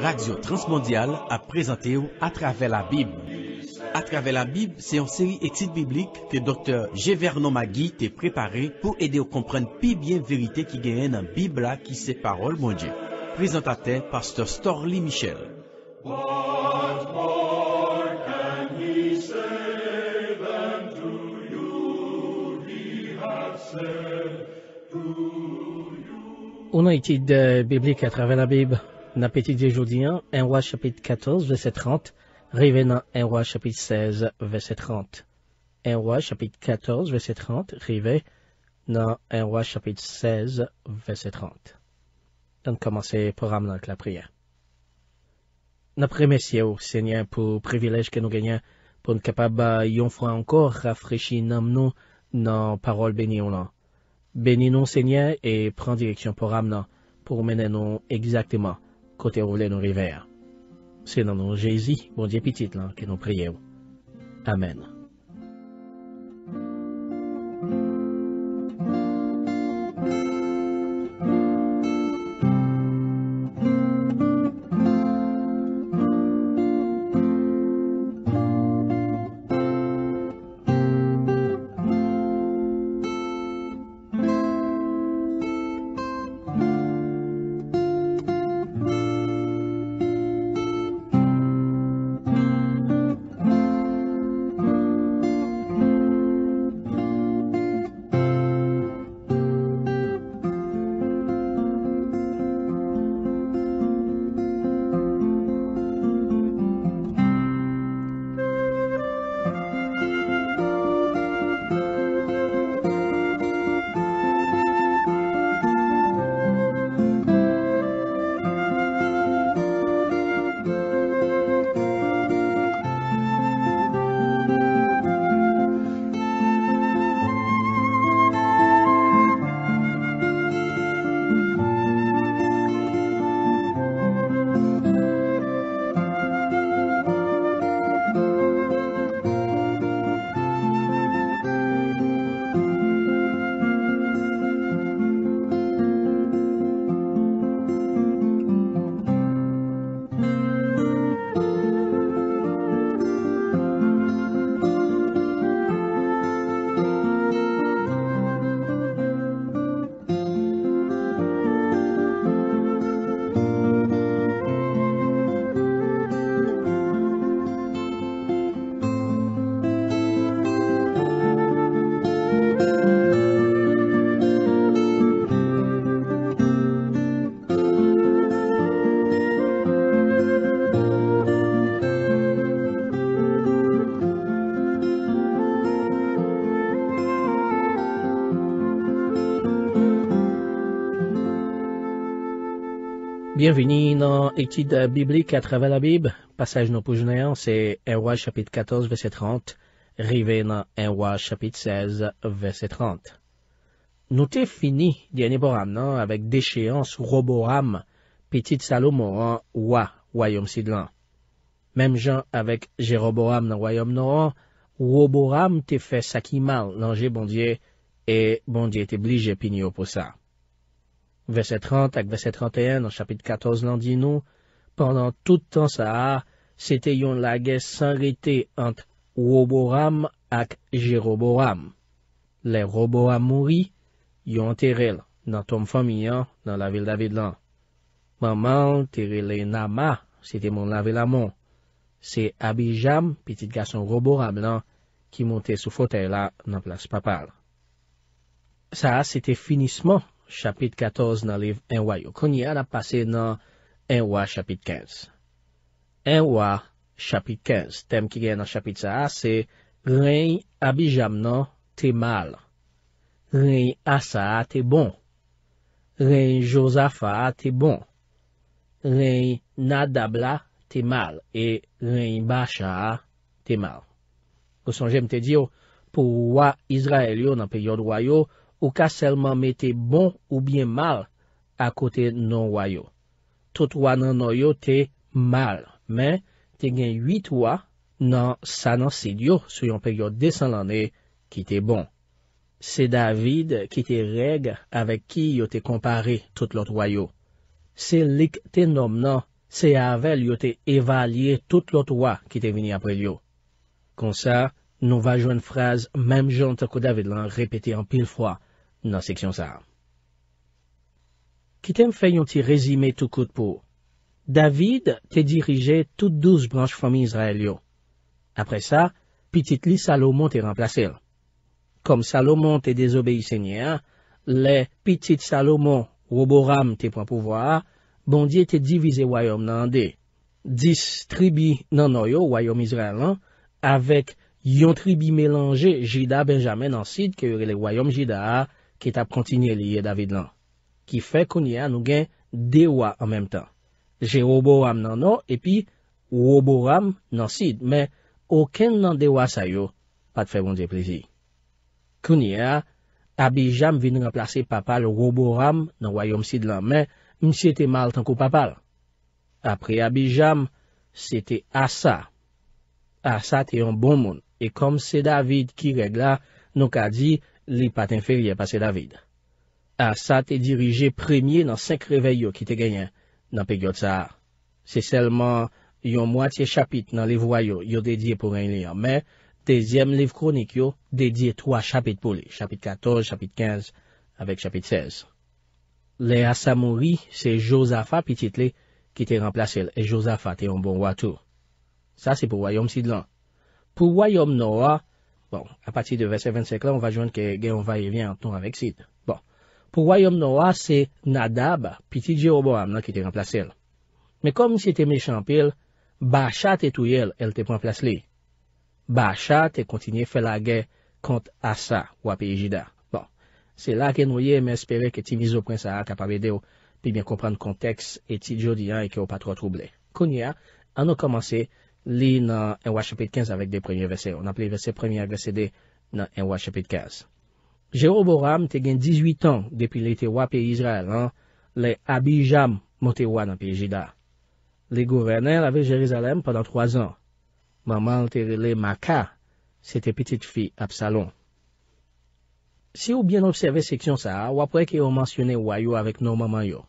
Radio Transmondiale a présenté à travers la Bible. À travers la Bible, c'est une série études bibliques que Dr. G. Vernon t'a préparé pour aider à comprendre plus bien la vérité qui gagne dans la Bible qui ses parole, mon Dieu. Présentateur, Pasteur Storly Michel. On a étude euh, biblique à travers la Bible. Dans petit jodi 1 roi chapitre 14, verset 30, dans 1 roi chapitre 16, verset 30. 1 roi chapitre 14, verset 30, rive dans 1 roi chapitre 16, verset 30. On commence le programme avec la prière. Nous remercions au Seigneur pour le privilège que nous gagnons pour nous capables, une fois encore, rafraîchir nous dans parole bénie Bénis-nous, Seigneur, et prends direction pour ramener pour mener nous exactement kote ou vle nou river. Se nan nou jezi, bon di epitit lan, ke nou priye ou. Amen. Bienveni nan etide biblik a travè la bib, pasaj nou pou jenean, se Enwa chapit 14 vese 30, rive nan Enwa chapit 16 vese 30. Nou te fini di ene boram nan, avèk decheans Roboram, pitit salou moran, wa, wayom sidlan. Mem jan avèk jero Boram nan wayom noran, Roboram te fè sakimal nan je bondye, e bondye te blije pinyo pou sa. Vese 30 ak vese 31 nan chapit 14 lan di nou, pandan toutan sa a, sete yon lage san rete ant Roboram ak Jeroboram. Le Roboram mouri, yon teril nan tom faminyan nan la vil David lan. Maman terile nama, sete mon la vil amon. Se Abijam, petite gason Roboram lan, ki monte sou fote la nan plas papal. Sa a, sete finisman, Chapit 14 nan liv Enwayo. Konye a la pase nan Enwa chapit 15. Enwa chapit 15, tem ki gen nan chapit sa a, se Ren Abijam nan, te mal. Ren Asa a, te bon. Ren Jozafa a, te bon. Ren Nadabla, te mal. E Ren Basha a, te mal. Kousan jem te diyo, pou wwa Israel yo nan peryode wwayo, Ou ka selman me te bon ou bien mal akote non wayo. Tout wak nan noyo te mal, men te gen 8 wak nan sanansid yo sou yon peryo desan lane ki te bon. Se David ki te reg avèk ki yo te kompare tout lot wayo. Se lik te nom nan, se avèl yo te evalye tout lot wak ki te vini apre yo. Kon sa, nou va jo en fraz mem jante ko David lan repete an pil fwa. nan seksyon sa. Kitem fe yon ti rezime tou kout pou. David te dirije tout douz branche fomi Izrael yo. Apre sa, pitit li Salomon te remplase l. Kom Salomon te dezobe yi senye a, le pitit Salomon ou Boram te pran pouvo a, bondye te divize wayom nan de. Dis tribi nan no yo wayom Izrael an, avek yon tribi melange Jida Benjamin ansid ke yore le wayom Jida a, Ket ap kontinye liye David lan. Ki fe konye an nou gen dewa an menm tan. Je robo ram nan nan, epi robo ram nan sid. Men, oken nan dewa sayo, pat fe bon de plezi. Konye a, Abijam vin remplase papal robo ram nan wayom sid lan. Men, mwen se te mal tankou papal. Apre Abijam, se te Asa. Asa te yon bon moun. E kom se David ki regla, nou ka di... li pat inferye pase David. Asa te dirije premye nan 5 reveyo ki te genyen nan pegyot sahar. Se selman yon mwatiye chapit nan livwayo yon dedye pou renlian, men, tezyem liv kronik yo dedye 3 chapit pou li, chapit 14, chapit 15, avek chapit 16. Le Asa mori, se Josafa pi title ki te remplasele, e Josafa te yon bon watou. Sa se pou wayom Sidlan. Pou wayom Nora, Bon, apati de 27 seklon, on va joan ke gen on va e vyen an ton anveksid. Bon, pou wayom nou a, se nadab, pi ti dji obo amna ki te remplase el. Me kom si te mechampil, ba chate tou el, el te premplase li. Ba chate kontinye felage kont asa wap e jida. Bon, se la gen nou ye men espere ke ti mizo pren sa ak apavede ou pi mien kompran konteks e ti djo diyan e ki ou pa tro trouble. Kon ya, an nou komanse gen. Li nan enwa chapit 15 avèk de premiye vesè. On aple vesè premiye agresède nan enwa chapit 15. Jeroboram te gen 18 an depi le te wapè e Israel an, le Abijam motè wapè Jida. Le gouverner avè Jerizalem padan 3 an. Maman te rele Maka, sete petit fi Absalon. Si ou bien observe seksyon sa, wapreke yo mansyone wayou avèk nou maman yo.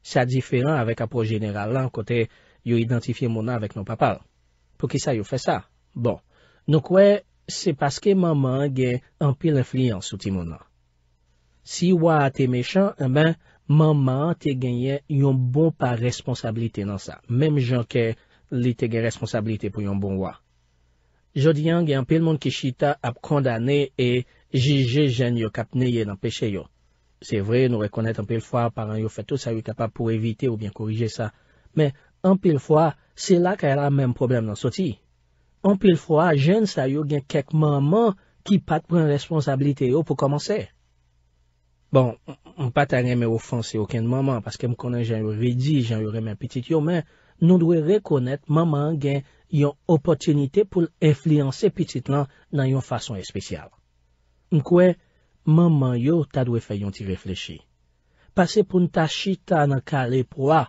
Sa diferan avèk apos jeneral lan kote yo identifiye mounan avèk nou papal. Pou ki sa yo fè sa? Bon, nou kwe, se paske maman gen anpil inflian sou ti moun nan. Si waa te mechan, eh maman te genye yon bon pa responsabilite nan sa. Mem jan ke li te gen responsabilite pou yon bon waa. Jodyan gen anpil moun ki chita ap kondane e jije jen yo kapne ye nan peche yo. Se vre, nou rekonet anpil fwa paran yo fè tou sa yo kapap pou evite ou bien korije sa. Men, An pil fwa, se la ka e la menm problem nan soti. An pil fwa, jen sa yo gen kek maman ki pat pren responsabilite yo pou komanse. Bon, an pat anye men ofanse yon ken maman, paske m konen jan yon redi, jan yon remen pitit yo, men nou dwe rekonet maman gen yon opotinite pou l'efliansi pitit lan nan yon fason espesyal. Mkwe, maman yo ta dwe fe yon ti reflechi. Pase pou nta chita nan ka lepwa,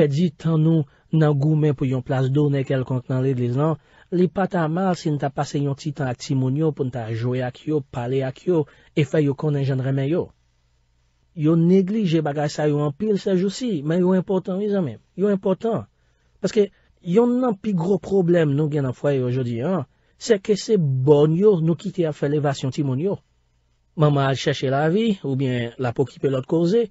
pe di tan nou nan goumen pou yon plas do nekel kont nan l'egliz nan, li pa ta mal si nou ta pase yon ti tan ak timoun yo pou nou ta joe ak yo, pale ak yo, e fe yon konen jenre men yo. Yo neglije bagay sa yo an pil sa jousi, men yo important, mizan men, yo important. Paske, yon nan pi gro problem nou gen an fwaye yo jodi an, se ke se bon yo nou ki te a fe levasyon timoun yo. Maman al cheshe la vi, ou bien la poki pe lot koze,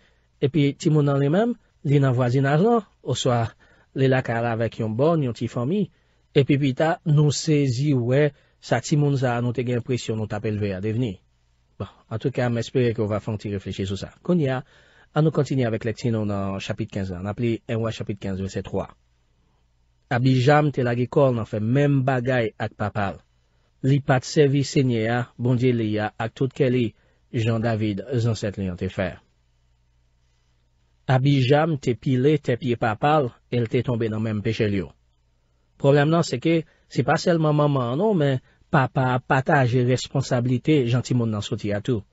epi timoun nan li menm, Li nan vwa zin ajan, oswa li lakara avèk yon bon, yon ti fami, epi pita nou sezi ouè sak si moun zan nou te gen presyon nou tap elve a devni. Bon, an tou ka, m espere ki ou va fanti refleche sou sa. Konya, an nou kontini avèk lek ti nou nan chapit 15 an, ap li en waj chapit 15 vese 3. A bi jam te lagi kol nan fe men bagay ak papal. Li pat sevi se nye a, bondye li a ak tout ke li, jan David, zan set li yon te fèr. A Bijam te pile te pie papal, el te tombe nan menm peche liyo. Problem nan se ke, se pa selman maman nan, men, papa pata aje responsablite jantimoun nan soti atou.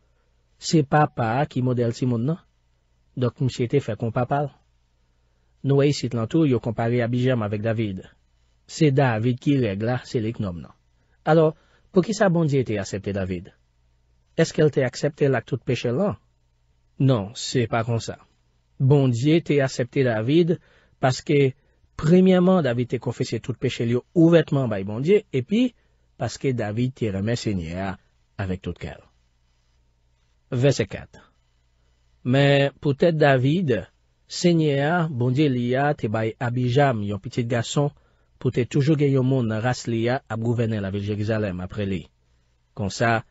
Se papa ki model timoun nan? Dok msi te fe kon papal? Nou e yisit lantou yo kompare a Bijam avek David. Se David ki regla, se lik nom nan. Alo, pou ki sa bondye te asepte David? Eske el te asepte lak tout peche lan? Non, se pa kon sa. Bondye te asepte David paske premiaman David te konfese tout peche liyo ouvetman bay Bondye epi paske David te reme se nyea avek tout kel. Vese 4 Men pote David se nyea Bondye liya te bay abijam yon pitit gason pote toujou gen yon moun nan ras liya ap gouvene la vil Jerizalem apre li. Konsa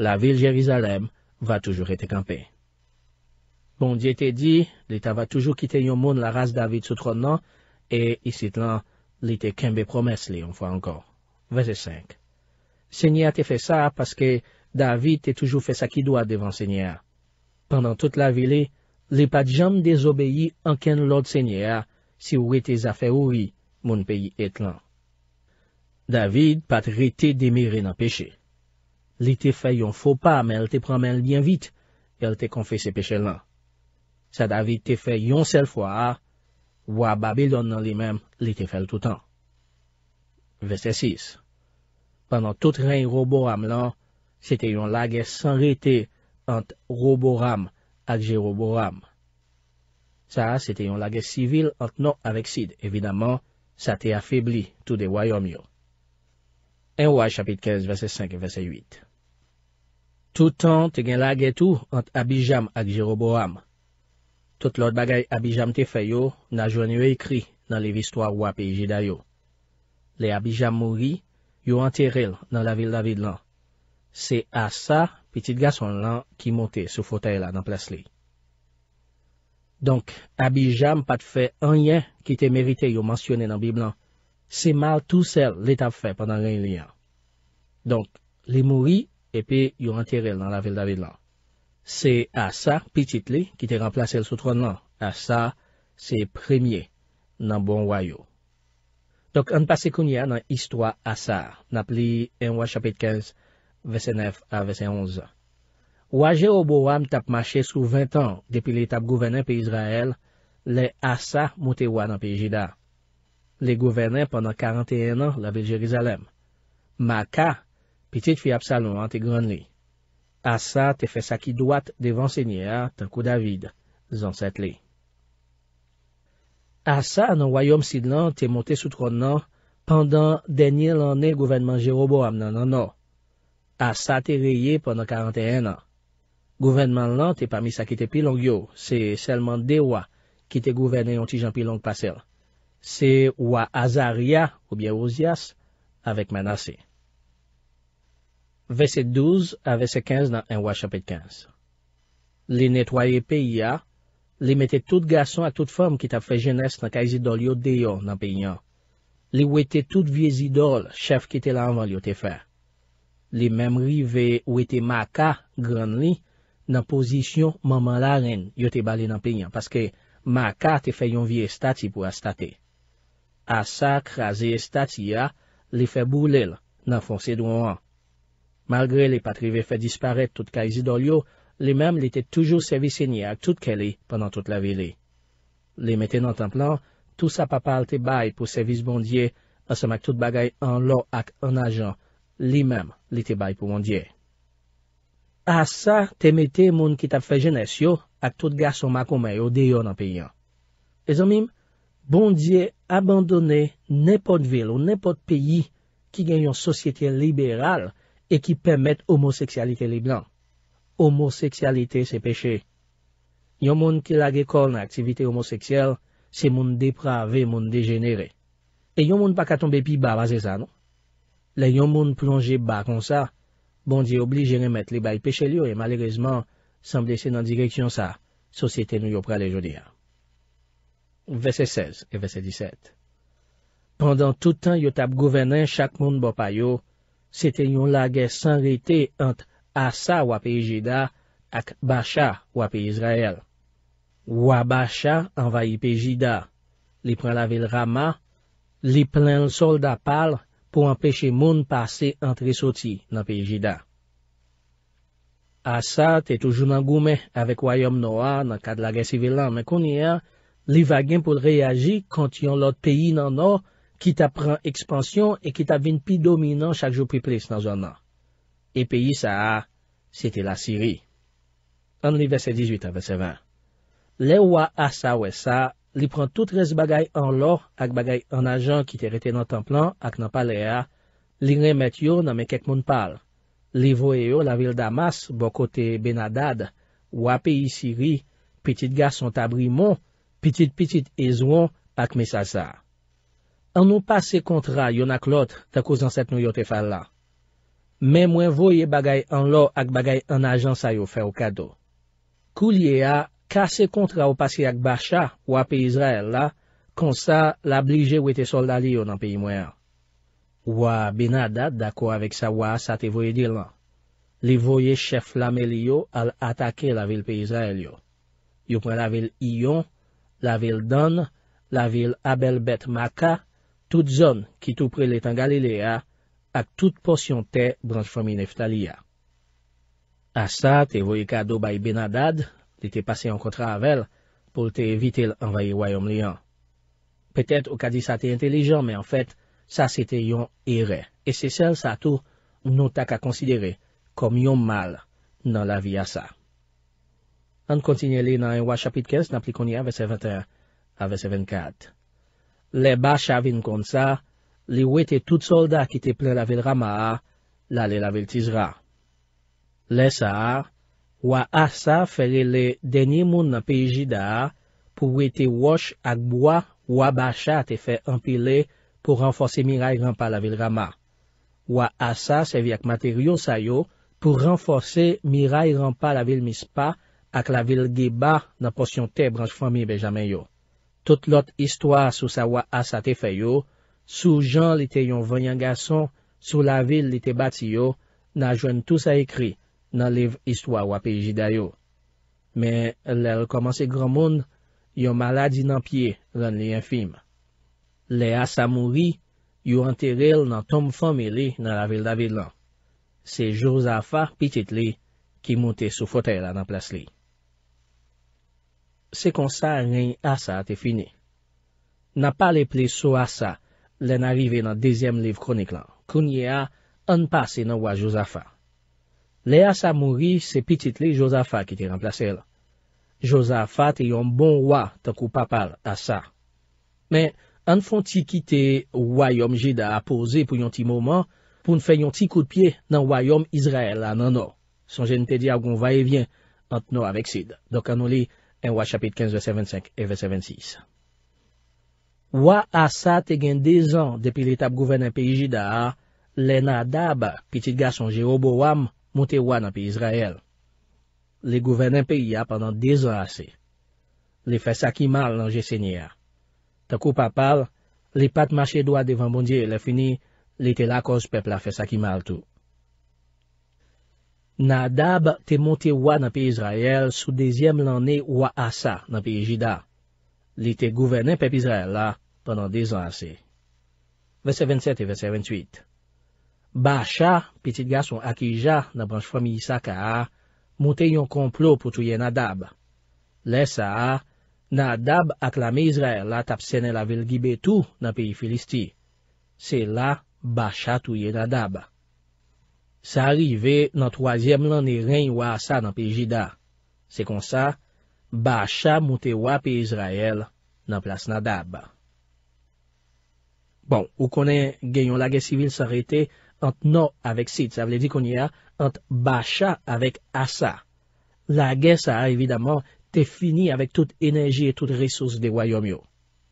la vil Jerizalem va toujou rete kampe. Bondye te di, li ta va toujou kite yon moun la rase David sou tron nan, e isit lan, li te kembe promes li yon fwa ankon. Vese 5 Senye a te fe sa, paske David te toujou fe sa ki doa devan senye a. Pendan tout la vile, li pa jam dezobeyi anken lout senye a, si ou e te zafe ou i, moun peyi et lan. David pa te rete demire nan peche. Li te fe yon fwo pa, men el te prame lyen vit, el te konfe se peche lan. Sa David te fè yon sel fwa a, wwa Babilon nan li mem li te fè l toutan. Vese 6 Panan tout reyn Roboram lan, se te yon lage san reyte ant Roboram ak Jero Boram. Sa, se te yon lage sivil ant non aveksid. Evidaman, sa te afibli tout de wayom yo. En wwa chapit 15, vese 5, vese 8 Toutan te gen lage tou ant Abijam ak Jero Boram. Tout lor bagay Abijam te fè yo nan joun yo ekri nan le vistwa wap e jida yo. Le Abijam mouri, yo anteril nan la vil David lan. Se a sa, pitit gason lan ki monte sou fote la nan plas li. Donk, Abijam pat fè anyen ki te merite yo mansyone nan Biblan. Se mal tou sel let ap fè pandan gen yon liyan. Donk, le mouri epi yo anteril nan la vil David lan. Se Asa, pitit li, ki te ramplase el sotron lan, Asa se premye nan bon wayo. Tok an pase kounye nan istwa Asa, na pli en waj chapit 15, vese 9 a vese 11. Waj je obo wam tap mache sou 20 an depi le tap gouvenen pe Israel, le Asa moutewa nan pe Jida. Le gouvenen panan 41 an la vil Jerizalem. Ma ka, pitit fi Absalom an te gran li. Asa te fè saki doat devan sènyè a tan kou David, zan sèt li. Asa nan wayom Sidlan te montè soutron nan, pandan denye lannè gouvenman Jeroboam nan nan nan. Asa te reyè pwennan 41 nan. Gouvenman lan te pami saki te pilong yo, se selman dewa ki te gouvene yon ti jan pilong pasel. Se wwa Azaria oubya Ozias avèk manase. Vese 12 a vese 15 nan enwa chapet 15. Li netwaye pe ya, li mette tout gason a tout fom ki ta fe jenest nan ka izidol yo deyo nan pe yon. Li wete tout vie izidol, chef ki te lanvan yo te fe. Li memri ve wete maka gran li nan posisyon maman la ren yo te bale nan pe yon. Paske maka te fe yon vie estati pou astate. A sa krasi estati ya, li fe boulel nan fonse dron an. Margre li patrive fe disparet tout ka izi dolyo, li mem li te toujou servis enye ak tout ke li penan tout la vili. Li meten an tan plan, tout sa pa pal te bay pou servis bondye asan mak tout bagay an lo ak an ajan, li mem li te bay pou bondye. A sa, te meten moun ki tap fe jenasyo ak tout gaso mak ome yo deyon an peyan. Ezan mim, bondye abandone nepot vil ou nepot peyi ki gen yon sosyete liberal, e ki pèmèt homoseksyalite li blan. Homoseksyalite se peche. Yon moun ki lage kol nan aktivite homoseksyal, se moun deprave, moun degenere. E yon moun pa katon bepi ba wazè sa, nou? Le yon moun plonje ba kon sa, bon di oblige remèt li bay peche li yo, e malerizman, sanble se nan direksyon sa, sosyete nou yo pralè jodi ya. Vese 16 et vese 17 Pendan toutan yo tap govenen, chak moun bo payo, se te yon lage san rete ant Asa wap Ejida ak Basha wap Ejizrael. Wwa Basha envayi Ejida, li pren la vil rama, li plen sol da pal pou empeshe moun pase antre soti nan Ejida. Asa te toujou nan goume avik wayom Noah nan kad lage sivilan men konye, li vagen pou reyaji kont yon lot peyi nan or, ki ta pran ekspansyon e ki ta vin pi dominant chak jou pi plis nan zon nan. E peyi sa a, sete la Siri. An li ve se 18 an ve se 20. Le ou a a sa ou e sa, li pran tout res bagay an lor ak bagay an ajan ki te rete nan tan plan ak nan pal e a, li remet yo nan men kek moun pal. Li vo e yo la vil damas, bo kote benadad, ou a peyi Siri, petit gas son tabri mon, petit petit e zon ak me sa sa a. An nou pase kontra yon ak lot, ta kouzan set nou yote fal la. Men mwen voye bagay an lo ak bagay an ajan sa yo fe w kado. Kou liye a, kase kontra ou pase ak bacha, w api Izrael la, konsa la blije wete solda li yo nan pi mwen. Wwa binada, dako avik sa wwa, sa te voye dilman. Li voye chef flamel yo al atake la vil pe Izrael yo. Yo pre la vil Iyon, la vil Dan, la vil Abelbet Maka, tout zon ki tou prele tan Galilea, ak tout porsyon te branjfomin eftalia. A sa, te voye ka do bay Benadad, li te pase an kontra avel, pou te evite l'envaye wayom li an. Petet ou ka di sa te intelijan, me an fèt, sa se te yon ere, e se sen sa tou nou tak a konsidere kom yon mal nan la vi a sa. An kontinye li nan enwa chapit kez nan plikoni avese 21 avese 24. Le ba chavin kon sa, li we te tout soldat ki te plen la vil rama a, la le la vil tizra. Le sa, wak asa ferele denye moun nan peji da, pou we te wosh ak bwa wak ba chate fe empile pou renforsi miray rampa la vil rama. Wak asa se vi ak materyo sa yo pou renforsi miray rampa la vil mispa ak la vil geba nan porsyon te branj fami be jamen yo. Tout lot histwa sou sa wak asate feyo, sou jan li te yon vanyan gason, sou la vil li te bati yo, na jwen tout sa ekri nan liv histwa wap eji dayo. Men, lè lè komanse gran moun, yon maladi nan pie ren li enfim. Lè asa mouri, yon anteril nan tom fomili nan la vil da vil lan. Se jouz a far pitit li, ki monte sou fote la nan plas li. se konsan rin asa te fini. Na pale ple sou asa, len arrive nan dezyem liv kronik lan, kounye a, an pase nan waj Josafa. Le asa mouri, se pitit le Josafa ki te remplase la. Josafa te yon bon waj takou papal asa. Men, an fon ti kite waj yon jida apose pou yon ti mouman, pou nfe yon ti kout pie nan waj yon Izrael la nan nan. Son jen te di agon vaye vyen, ant nou avek sid. Dok an ou li, Enwa chapit 15, verset 25, verset 26. Wa asa te gen dez an depi le tab gouvenen pe iji da a, le na daba pitit gason Jeobo wam moun te wana pe Izrael. Le gouvenen pe ija panan dez an ase. Le fè sakimal nan jese ni a. Takou pa pal, le pat mache dwa devan bondye le fini, le te la kos pepla fè sakimal tou. Nadab te monte wwa nan piye Izrael sou dezyem lanne wwa asa nan piye Jida. Li te gouvenen pep Izrael la, ponan dezen ase. 27 et 27 Basha, pitit gason akija nan branj fami Yisaka a, monte yon komplot pou touye Nadab. Lesa a, Nadab ak lame Izrael la tap sene la velgibe tou nan piye Filisti. Se la, Basha touye Nadab. Sa arive nan troasyem lan ni e reny waa asa nan pi jida. Se kon sa, ba asa moute waa pi Izrael nan plas nan dab. Bon, ou konen genyon lage sivil sa rete ant nan avek sid, sa vle di kon ya, ant ba asa avek asa. Lage sa evidaman te fini avek tout enerji e tout resous dewayom yo.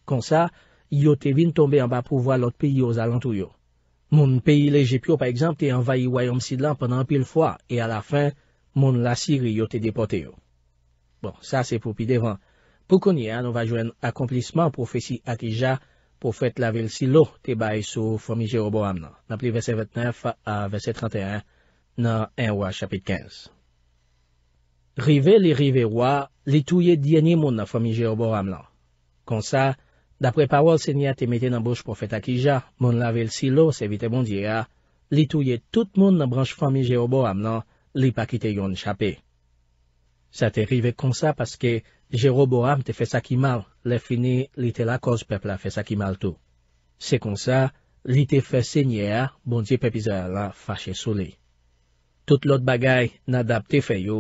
Kon sa, yo te vin tombe an ba pou vwa lot pi yo zalantou yo. Moun peyi lejepyo, pa ekzamp, te envayi wayom sidlan penan pil fwa, e a la fin, moun la siri yo te depote yo. Bon, sa se pou pi devan. Pou konye an, nou va jwen akomplisman profesi ateja pou fet lavel si lo te bay sou fomi jeobo amlan. Napi vese 29 a vese 31 nan enwa chapit 15. Rive li rive wwa, li touye djenye moun na fomi jeobo amlan. Konsa, Dapre parol senye te mete nan bouche profeta ki ja, moun lave l silo se vite moun diye a, li touye tout moun nan branche fami Jero Boam nan, li pa kite yon chape. Sa te rive konsa paske Jero Boam te fe sakimal, le fini li te la koz pepla fe sakimal tou. Se konsa, li te fe senye a, moun diye pe pisa la fache souli. Tout lot bagay nan adapte fe yo,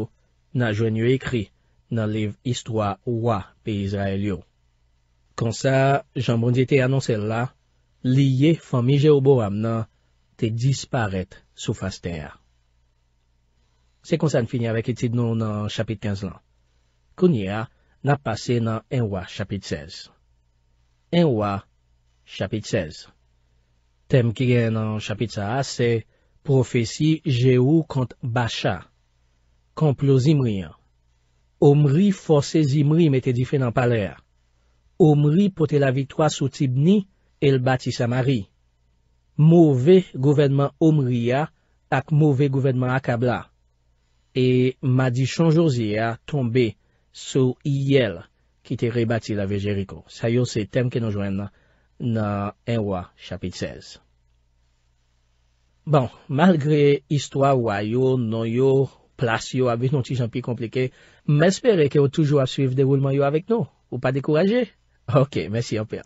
nan jwen yo ekri, nan liv istwa wwa pe Israel yo. Kon sa, jambon di te anonsel la, liye fami Jeoboam nan, te disparet sou fas ter. Se kon sa n finye avèk etid nou nan chapit 15 lan. Kon ya, na pase nan enwa chapit 16. Enwa chapit 16. Tem ki gen nan chapit sa a, se profesi Jeou kont basha. Komplo zimri an. Omri fose zimri mette di fe nan pale a. Omri pote la vitwa sou tibni el bati sa mari. Mouve gouverdman omri ya ak mouve gouverdman ak abla. E ma di chanjouzi ya tombe sou yel ki te rebati la vejeriko. Sa yo se tem ke nou jwenn nan enwa chapit 16. Bon, malgre histwa way yo, nou yo, plas yo avi non ti jan pi komplike, m espere ke yo toujou ap suiv devoulman yo avik nou, ou pa dekouraje. Ok, mèsi opèl.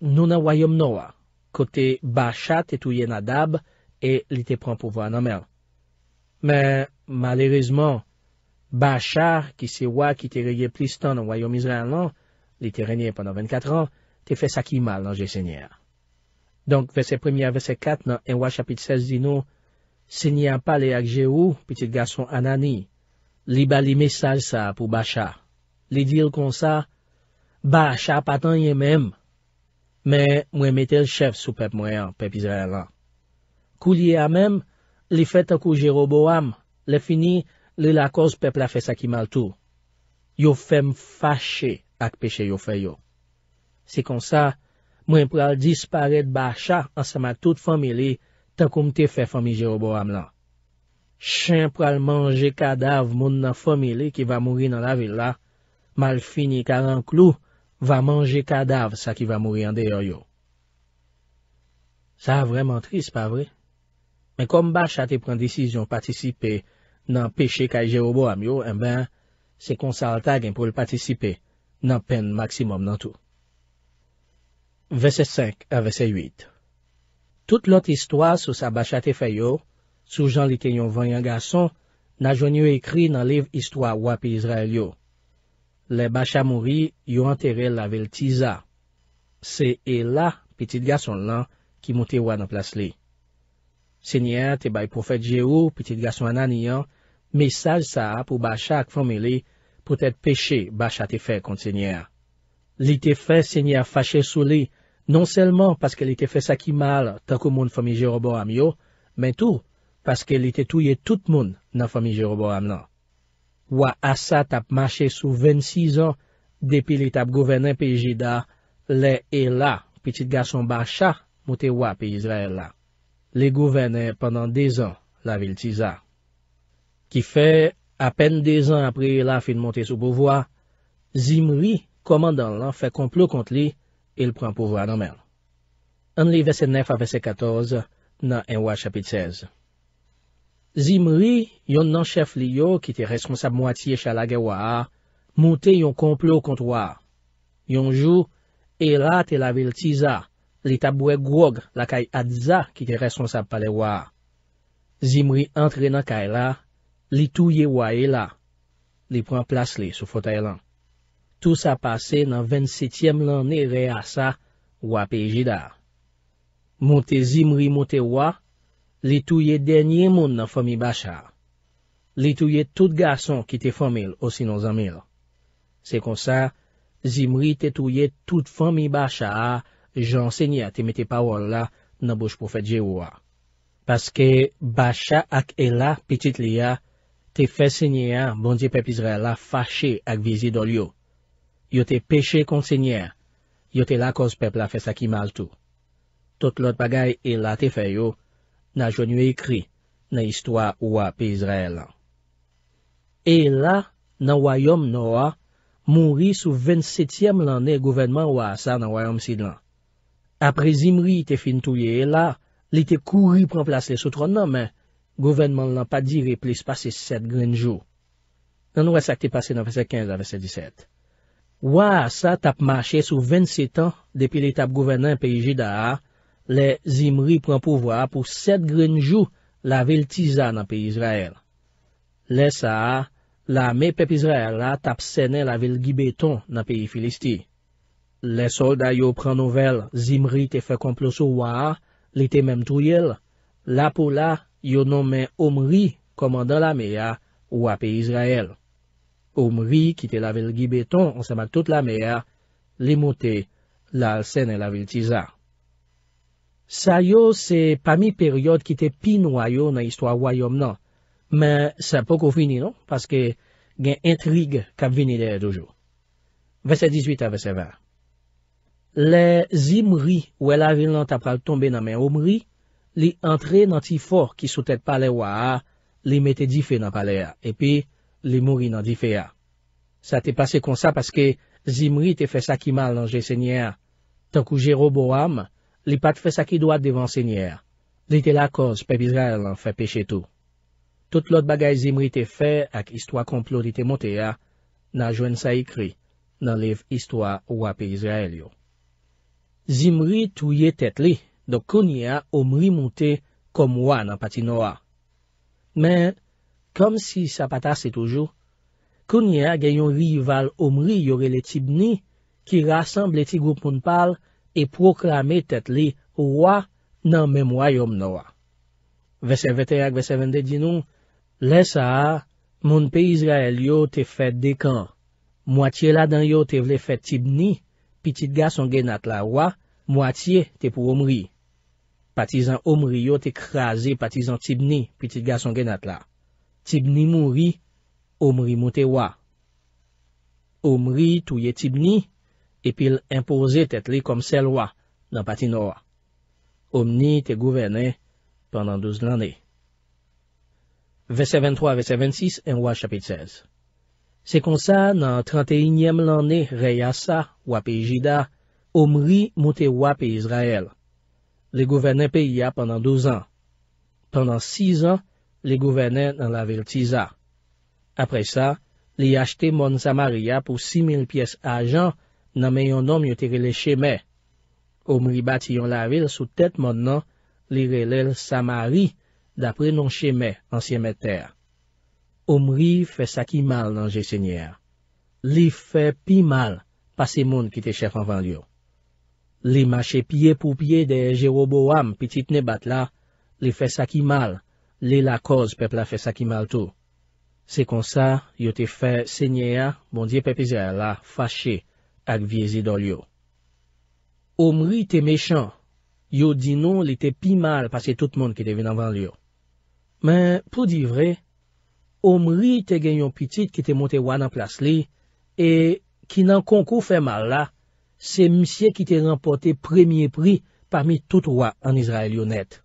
Nou nan wayom nouwa, kote Bacha te touye nadab e li te pran pou vwa nan mèl. Mè, malerizman, Bacha, ki se wak ki te reye plistan nan wayom Israel nan, li te renyen panan 24 an, te fè sakimal nan jè sènyè. Donk, vèse 1, vèse 4, nan en wak chapit 16 di nou, sènyè an pa le ak jè ou, piti gason anani, li ba li mesaj sa pou Bacha. Li dil kon sa, Ba a cha patan ye menm, men mwen metel chef sou pep mwen an, pep izre lan. Kou liye a menm, li fet akou jero bo am, li fini li la koz pep la fe sakimal tou. Yo fem fache ak peche yo fe yo. Se kon sa, mwen pral dispare de ba a cha an seman tout fomili takou mte fe fomi jero bo am lan. Chin pral manje kadav moun nan fomili ki va mouri nan la vil la, mal fini karan klou, va manje kadaf eh sa ki va mouri an deyo yo. Sa vreman tri, se pa vre. Men kom bachate pren disisyon patisipe nan peche kaj je obo am yo, en ben, se konsalta gen pou l patisipe nan pen maksimum nan tou. Vese 5 a vese 8 Tout lot istwa sou sa bachate fe yo, sou jan li tenyon vanyan gason, nan joun yo ekri nan liv istwa wapi Israel yo, Le bach a mouri, yo anterer la vel tiza. Se e la, pitit gason lan, ki mouti wana plas li. Senyer, te bay profet je ou, pitit gason ananyan, mesaj sa ap ou bach a ak fomili, pou tete peche bach a te fe kont senyer. Li te fe senyer fache sou li, non selman paske li te fe sakimal takou moun fomi Jeroboam yo, men tou, paske li te touye tout moun nan fomi Jeroboam nan. Ouwa Assa tap mache sou 26 an depi li tap gouvenen pe Jida le Ela, pitit gason bachan, moute ouwa pe Izrael la. Li gouvenen pendant 10 an la vil Tiza. Ki fe, apen 10 an apre Ela fin monte sou bouvoa, Zimri, komandan lan, fe komplo kont li, il pran pouvoa nan men. An li vese 9 a vese 14 nan en ouwa chapit 16. Zimri, yon nanchef li yo ki te responsab mwatiye chalage waa, monte yon komplo kont waa. Yonjou, e la te lavel tiza, li tabwe gwog la kay adza ki te responsab pale waa. Zimri entre nan kay la, li touye waa e la, li pren plas li sou fotay lan. Tout sa pase nan 27e lan e re asa wap e jida. Monte Zimri monte waa, Li touye denye moun nan fomi bachar. Li touye tout gason ki te fomil osinon zanmil. Se konsa, zimri te touye tout fomi bachar, jan sènya te mete pawol la nan bouj profet Jehova. Paske bachar ak Ela, pitit liya, te fè sènya bon di pepizre la fache ak vizi dolyo. Yo te peche kon sènya. Yo te la koz pep la fè sakimal tou. Tot lot bagay Ela te fè yo, nan jwen yu ekri nan histwa wapizre lan. E la, nan wayom noua, mouri sou 27e lanen gouvenman wasa nan wayom sid lan. Apre zimri te fin touye e la, li te kouri pranplase le sotron nan, men gouvenman lan pa dire plis pase 7 grenjou. Nan wese ak te pase 1915-1917. Wasa tap mache sou 27 an depi l'etap gouvenman P.I.G. da ha, Le zimri pran pouwa pou set grenjou la vel tiza nan pey Izrael. Le sa, la me pey pey Izrael la tap sene la vel gibeton nan pey Filisti. Le solda yo pran nouvel zimri te fe komplo souwa, li te mem truyel, la pou la yo nomen omri komanda la mea ou api Izrael. Omri kite la vel gibeton an seman tout la mea, li moti la senen la vel tiza. Sa yo se pami peryode ki te pin wayo nan istwa wayom nan, men sa poko fini non, paske gen intrig kap vini de dojou. Vese 18 a vese 20. Le zimri ou el avil nan tap pral tombe nan men omri, li antre nan ti for ki sou tete pale wa a, li mette dife nan pale a, epi li mouri nan dife a. Sa te pase kon sa paske zimri te fe sakimal nan jese ni a, tankou jero bo ame, li pat fe sakidwa devan senyer, li te la koz pep Izrael an fe peche tou. Tout lot bagay Zimri te fe ak istwa komplotite monte ya, nan jwen sa ikri, nan lev istwa wapi Izrael yo. Zimri touye tet li, dok konye a omri monte komwa nan pati Noah. Men, kom si sa patase toujou, konye a genyon rival omri yore le tibni ki rasemble ti goup moun pal konye a genyon rival omri yore le tibni e proklame tet li wwa nan memwayom nouwa. Vesevete ak vesevende dinou, lesa, moun pe Izrael yo te fet dekan, mwatiye la dan yo te vle fet tibni, pitit ga son genat la wwa, mwatiye te pou omri. Patizan omri yo te krasi patizan tibni, pitit ga son genat la. Tibni moun ri, omri moun te wwa. Omri touye tibni, epil impoze tet li kom sel wa nan pati noa. Omni te gouvene penan douz lane. Vese 23 vese 26 en wa chapit 16 Se konsa nan 31 lane reyasa wa pe jida, omri mouti wa pe Israel. Le gouvene pe ya penan douz an. Penan six an, le gouvene nan la vil tiza. Apre sa, le yachte mon samaria pou simil pies ajan Nanme yon nom yote rele cheme. Omri bat yon la vil sou tet man nan li rele samari dapre non cheme ansyeme ter. Omri fe sakimal nanje senye a. Li fe pi mal pase moun ki te chekan van li yo. Li mache pie pou pie de jerobo wam pitit ne bat la. Li fe sakimal. Li la koz pepla fe sakimal tou. Se konsa yote fe senye a. Bondye pepeze a la fache. ak viezi don liyo. Omri te mechan, yo di nou li te pi mal pasye tout moun ki te vin anvan liyo. Men, pou di vre, omri te gen yon pitit ki te monte wan anplas li, e ki nan konkou fe mal la, se msye ki te rempote premye pri parmi tout wan an Israel yon net.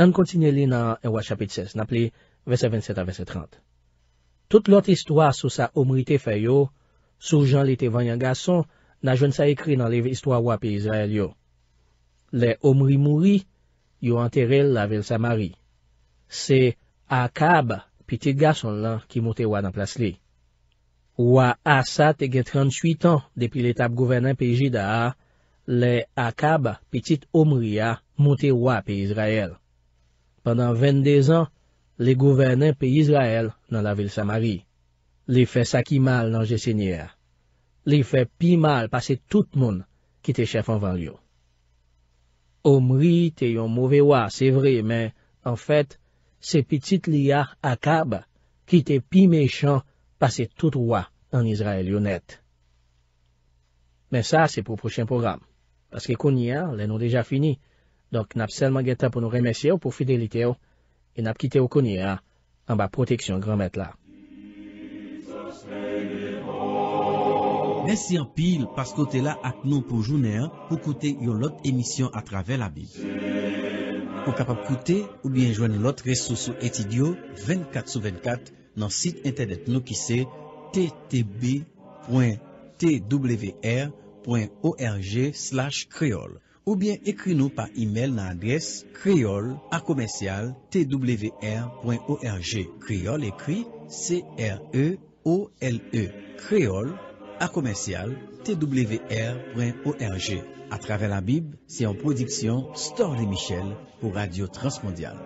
An kontine li nan en waj chapit 16, nap li 27 a 27 30. Tout lot istwa sou sa omri te fe yo, Sourjan li te vanyan gason, na jwenn sa ekri nan le histwa wap e Izrael yo. Le omri mouri, yo anterel la vel Samari. Se akab piti gason lan ki mote wap nan plas li. Wap asa te gen 38 an depi letap gouvernen pe jida a, le akab piti omri a mote wap e Izrael. Pendan 22 an, le gouvernen pe Izrael nan la vel Samari. Li fè sakimal nan jè sènyè a. Li fè pi mal pasè tout moun ki te chèf an van li yo. O mri te yon mouvè wa, sè vre, men, an fèt, se pitit li a akab, ki te pi mechon pasè tout wa an Izrael yo net. Men sa, se pou prochèm program, paske konye a, le nou deja fini, donk nap selman geta pou nou remesye ou pou fidelite ou, e nap kite ou konye a, an ba proteksyon granmet la. Esi anpil paskote la ak nou pou jounen pou kote yon lot emisyon a traven la bi. Po kapap kote ou bien jwenn lot resosou etidyo 24 sou 24 nan sit internet nou ki se ttb.twr.org slash kreol. Ou bien ekri nou pa imel nan adres kreol akomensyal twr.org kreol ekri creole kreol. A komensyal twr.org A travè la bib, si an prodiksyon Storli Michel pou Radio Transmondial.